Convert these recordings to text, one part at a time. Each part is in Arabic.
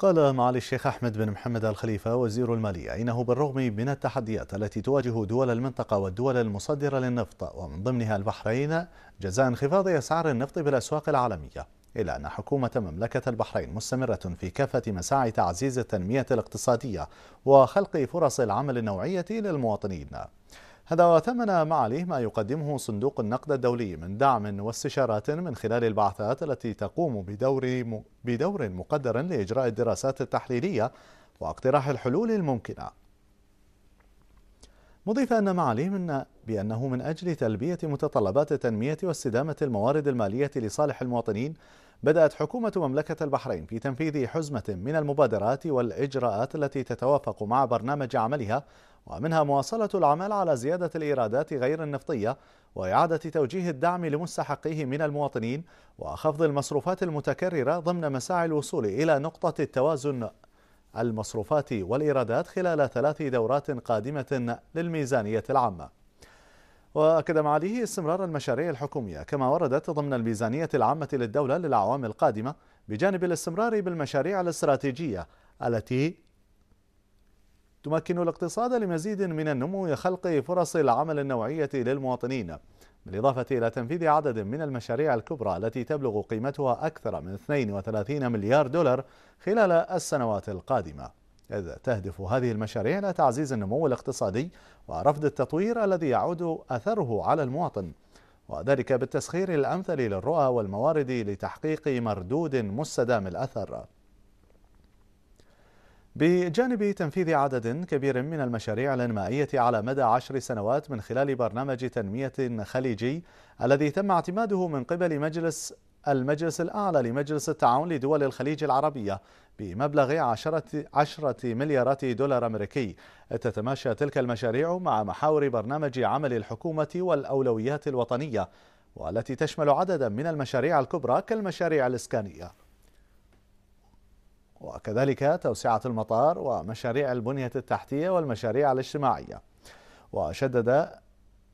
قال معالي الشيخ أحمد بن محمد الخليفة وزير المالية إنه بالرغم من التحديات التي تواجه دول المنطقة والدول المصدرة للنفط ومن ضمنها البحرين جزاء انخفاض أسعار النفط بالأسواق العالمية إلا أن حكومة مملكة البحرين مستمرة في كافة مساعي تعزيز التنمية الاقتصادية وخلق فرص العمل النوعية للمواطنين هذا وثمن معاليه ما يقدمه صندوق النقد الدولي من دعم واستشارات من خلال البعثات التي تقوم بدور بدور مقدر لإجراء الدراسات التحليلية واقتراح الحلول الممكنة مضيفا أن معاليه بأنه من أجل تلبية متطلبات التنمية واستدامة الموارد المالية لصالح المواطنين بدأت حكومة مملكة البحرين في تنفيذ حزمة من المبادرات والإجراءات التي تتوافق مع برنامج عملها ومنها مواصلة العمل على زيادة الإيرادات غير النفطية وإعادة توجيه الدعم لمستحقيه من المواطنين وخفض المصروفات المتكررة ضمن مساعي الوصول إلى نقطة التوازن المصروفات والإيرادات خلال ثلاث دورات قادمة للميزانية العامة وأكد معاليه استمرار المشاريع الحكومية كما وردت ضمن الميزانية العامة للدولة للأعوام القادمة بجانب الاستمرار بالمشاريع الاستراتيجية التي تمكن الاقتصاد لمزيد من النمو وخلق فرص العمل النوعية للمواطنين بالإضافة إلى تنفيذ عدد من المشاريع الكبرى التي تبلغ قيمتها أكثر من 32 مليار دولار خلال السنوات القادمة إذ تهدف هذه المشاريع إلى تعزيز النمو الاقتصادي ورفض التطوير الذي يعود أثره على المواطن وذلك بالتسخير الأمثل للرؤى والموارد لتحقيق مردود مستدام الأثر بجانب تنفيذ عدد كبير من المشاريع الانمائيه على مدى عشر سنوات من خلال برنامج تنميه خليجي الذي تم اعتماده من قبل مجلس المجلس الأعلى لمجلس التعاون لدول الخليج العربية بمبلغ عشرة, عشرة مليارات دولار أمريكي تتماشى تلك المشاريع مع محاور برنامج عمل الحكومة والأولويات الوطنية والتي تشمل عددا من المشاريع الكبرى كالمشاريع الإسكانية وكذلك توسعة المطار ومشاريع البنية التحتية والمشاريع الاجتماعية وشدد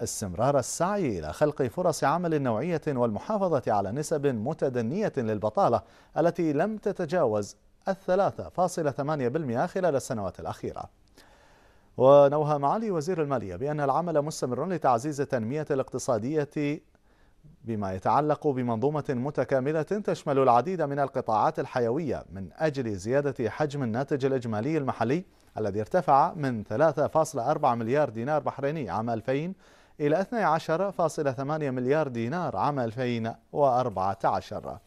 استمرار السعي إلى خلق فرص عمل نوعية والمحافظة على نسب متدنية للبطالة التي لم تتجاوز الثلاثة فاصلة ثمانية بالمئة خلال السنوات الأخيرة ونوها معالي وزير المالية بأن العمل مستمر لتعزيز التنمية الاقتصادية بما يتعلق بمنظومة متكاملة تشمل العديد من القطاعات الحيوية من أجل زيادة حجم الناتج الإجمالي المحلي الذي ارتفع من 3.4 مليار دينار بحريني عام 2000 إلى 12.8 مليار دينار عام 2014